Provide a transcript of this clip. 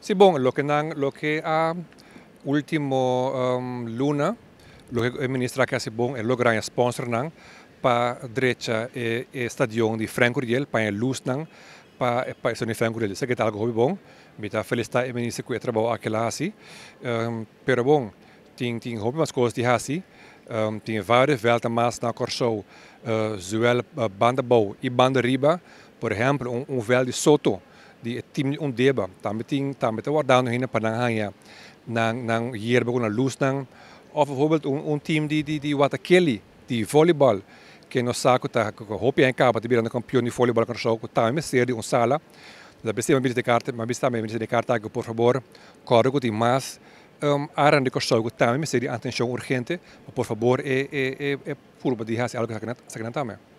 Sí, bueno, lo que, lo que a último um, luna, lo que el ministro que hace bon es lo gran sponsor nan para derecha e, e stadion di Franco Riel pa en luz nan para pa sono Franco Riel, se che tal gobi bon, mi ta felista e ministro que trabalho aquela assim, um, pero bon, ting ting hobby mas coisas di hasi, um, ting várias velta mas na corso, uh, zuel uh, banda bow e banda riba, por exemplo, um, um velho de Soto, di team un deba tamiting tamit wardan hina pananghanya nang nang year bago na loose nang of bijvoorbeeld un, un team di di di watakeli di volleyball che no sa ta ko hopi en kapa ti bilan campion di volleyball kan show ko tamis seri un sala da bestia mabilite carte ma bista me mabilite carta ago por favor corro ko ti mas um, aran de kostoy ko tamis seri atención urgente por favor e e e, e pulba di hasi algo ta me